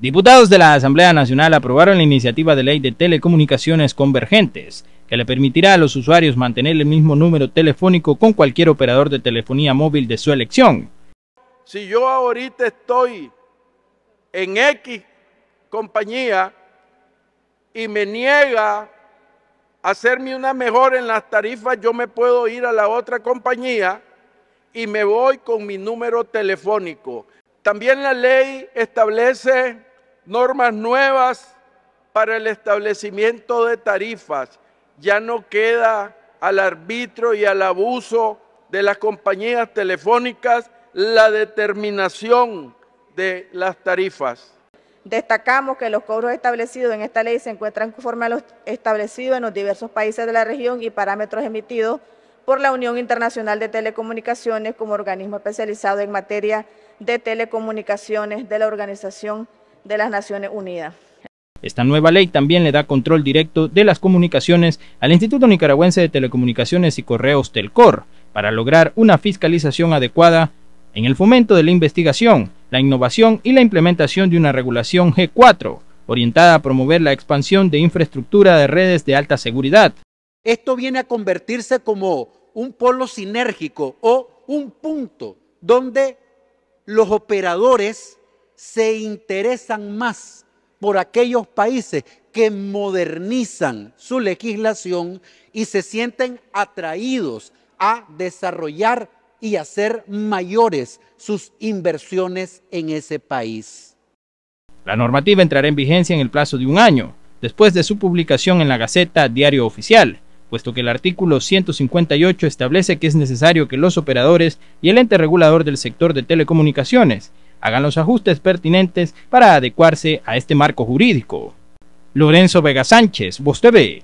Diputados de la Asamblea Nacional aprobaron la iniciativa de ley de telecomunicaciones convergentes, que le permitirá a los usuarios mantener el mismo número telefónico con cualquier operador de telefonía móvil de su elección. Si yo ahorita estoy en X compañía y me niega hacerme una mejora en las tarifas, yo me puedo ir a la otra compañía y me voy con mi número telefónico. También la ley establece normas nuevas para el establecimiento de tarifas. Ya no queda al arbitrio y al abuso de las compañías telefónicas la determinación de las tarifas. Destacamos que los cobros establecidos en esta ley se encuentran conforme a los establecidos en los diversos países de la región y parámetros emitidos por la Unión Internacional de Telecomunicaciones como organismo especializado en materia de telecomunicaciones de la Organización de las Naciones Unidas. Esta nueva ley también le da control directo de las comunicaciones al Instituto Nicaragüense de Telecomunicaciones y Correos Telcor para lograr una fiscalización adecuada en el fomento de la investigación, la innovación y la implementación de una regulación G4 orientada a promover la expansión de infraestructura de redes de alta seguridad. Esto viene a convertirse como un polo sinérgico o un punto donde los operadores se interesan más por aquellos países que modernizan su legislación y se sienten atraídos a desarrollar y hacer mayores sus inversiones en ese país. La normativa entrará en vigencia en el plazo de un año, después de su publicación en la Gaceta Diario Oficial, puesto que el artículo 158 establece que es necesario que los operadores y el ente regulador del sector de telecomunicaciones hagan los ajustes pertinentes para adecuarse a este marco jurídico. Lorenzo Vega Sánchez, Voz TV,